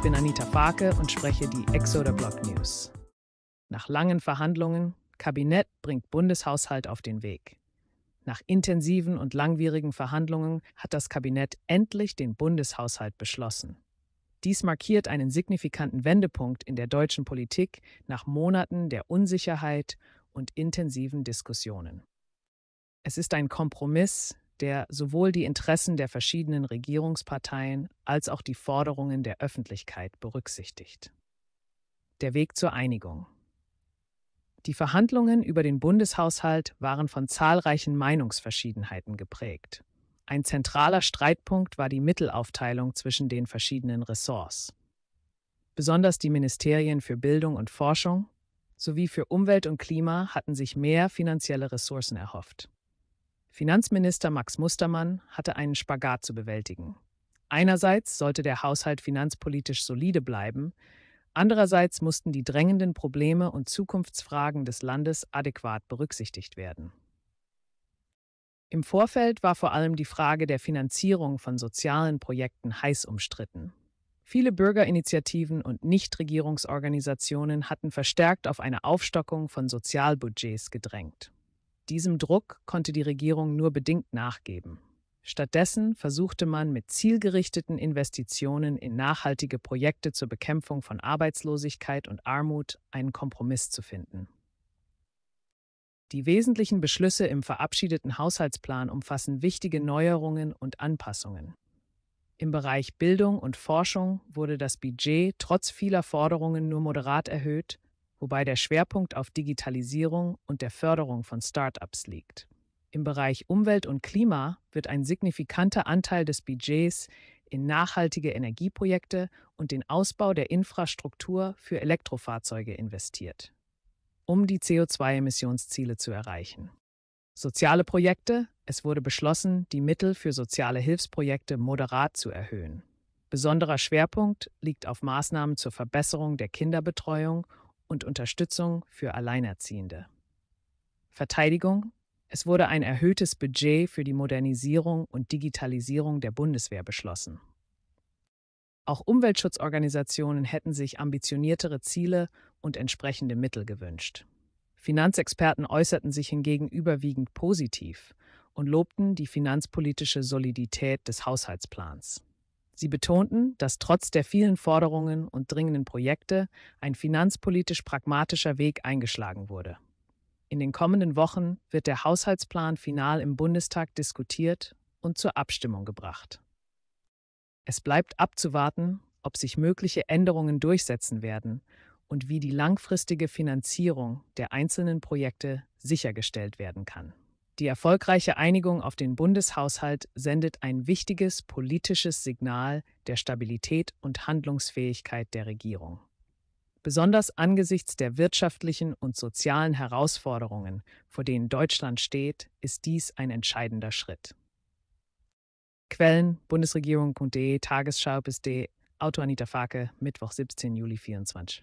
Ich bin Anita Farke und spreche die Exoder Block News. Nach langen Verhandlungen, Kabinett bringt Bundeshaushalt auf den Weg. Nach intensiven und langwierigen Verhandlungen hat das Kabinett endlich den Bundeshaushalt beschlossen. Dies markiert einen signifikanten Wendepunkt in der deutschen Politik nach Monaten der Unsicherheit und intensiven Diskussionen. Es ist ein Kompromiss, der sowohl die Interessen der verschiedenen Regierungsparteien als auch die Forderungen der Öffentlichkeit berücksichtigt. Der Weg zur Einigung. Die Verhandlungen über den Bundeshaushalt waren von zahlreichen Meinungsverschiedenheiten geprägt. Ein zentraler Streitpunkt war die Mittelaufteilung zwischen den verschiedenen Ressorts. Besonders die Ministerien für Bildung und Forschung sowie für Umwelt und Klima hatten sich mehr finanzielle Ressourcen erhofft. Finanzminister Max Mustermann hatte einen Spagat zu bewältigen. Einerseits sollte der Haushalt finanzpolitisch solide bleiben, andererseits mussten die drängenden Probleme und Zukunftsfragen des Landes adäquat berücksichtigt werden. Im Vorfeld war vor allem die Frage der Finanzierung von sozialen Projekten heiß umstritten. Viele Bürgerinitiativen und Nichtregierungsorganisationen hatten verstärkt auf eine Aufstockung von Sozialbudgets gedrängt. Diesem Druck konnte die Regierung nur bedingt nachgeben. Stattdessen versuchte man mit zielgerichteten Investitionen in nachhaltige Projekte zur Bekämpfung von Arbeitslosigkeit und Armut einen Kompromiss zu finden. Die wesentlichen Beschlüsse im verabschiedeten Haushaltsplan umfassen wichtige Neuerungen und Anpassungen. Im Bereich Bildung und Forschung wurde das Budget trotz vieler Forderungen nur moderat erhöht, wobei der Schwerpunkt auf Digitalisierung und der Förderung von Start-ups liegt. Im Bereich Umwelt und Klima wird ein signifikanter Anteil des Budgets in nachhaltige Energieprojekte und den Ausbau der Infrastruktur für Elektrofahrzeuge investiert, um die CO2-Emissionsziele zu erreichen. Soziale Projekte. Es wurde beschlossen, die Mittel für soziale Hilfsprojekte moderat zu erhöhen. Besonderer Schwerpunkt liegt auf Maßnahmen zur Verbesserung der Kinderbetreuung und Unterstützung für Alleinerziehende. Verteidigung. Es wurde ein erhöhtes Budget für die Modernisierung und Digitalisierung der Bundeswehr beschlossen. Auch Umweltschutzorganisationen hätten sich ambitioniertere Ziele und entsprechende Mittel gewünscht. Finanzexperten äußerten sich hingegen überwiegend positiv und lobten die finanzpolitische Solidität des Haushaltsplans. Sie betonten, dass trotz der vielen Forderungen und dringenden Projekte ein finanzpolitisch pragmatischer Weg eingeschlagen wurde. In den kommenden Wochen wird der Haushaltsplan final im Bundestag diskutiert und zur Abstimmung gebracht. Es bleibt abzuwarten, ob sich mögliche Änderungen durchsetzen werden und wie die langfristige Finanzierung der einzelnen Projekte sichergestellt werden kann. Die erfolgreiche Einigung auf den Bundeshaushalt sendet ein wichtiges politisches Signal der Stabilität und Handlungsfähigkeit der Regierung. Besonders angesichts der wirtschaftlichen und sozialen Herausforderungen, vor denen Deutschland steht, ist dies ein entscheidender Schritt. Quellen bundesregierung.de, tagesschau.de, Autor Anita Fake, Mittwoch, 17. Juli 24.